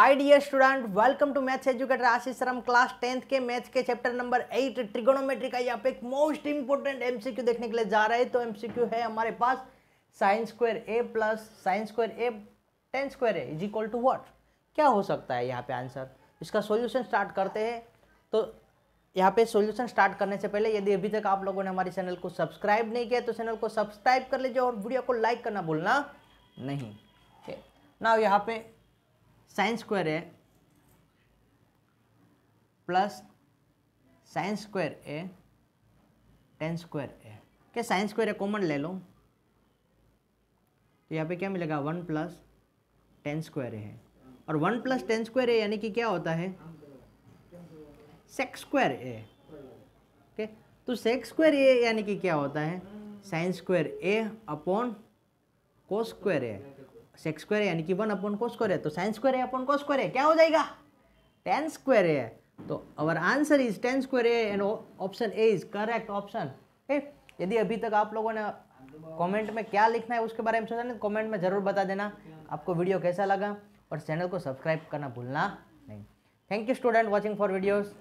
hi dear student welcome to maths educator Ashish Sharma class tenth के maths के chapter number eight trigonometry का यहाँ पे एक मोस्ट इंपॉर्टेंट एमसीक्यू देखने के लिए जा रहे हैं तो एमसीक्यू है हमारे पास sine square A plus sine square A tan square A is equal to what क्या हो सकता है यहाँ पे आंसर इसका सोल्यूशन स्टार्ट करते हैं तो यहाँ पे सोल्यूशन स्टार्ट करने से पहले यदि अभी तक आप लोगों ने हमारे चैनल को सब्सक्राइब नहीं किया तो चैनल को सब्सक्राइब कर लीजिए और वीडियो को लाइक करना भूलना नहीं ना यहाँ पे sine square A plus sine square A tan square A क्या साइन स्क्वायर ए कॉमन ले लो तो यहाँ पे क्या मिलेगा वन प्लस टेन स्क्वायर है और one plus tan square A यानी कि क्या होता है सेक्स स्क्वायर ए ओके तो सेक्स स्क्वायर ए यानी कि क्या होता है sine square A upon cos square A sec square है यानी कि वन अपॉन को स्क्वायर है तो साइन स्क्वायर है अपॉन को स्क्वायर है क्या हो जाएगा टेन स्क्वायर है तो our answer is tan square है and option A is correct option okay यदि अभी तक आप लोगों ने कमेंट में क्या लिखना है उसके बारे में सोचा ना कमेंट तो में ज़रूर बता देना आपको वीडियो कैसा लगा और चैनल को सब्सक्राइब करना भूलना नहीं thank you student watching for videos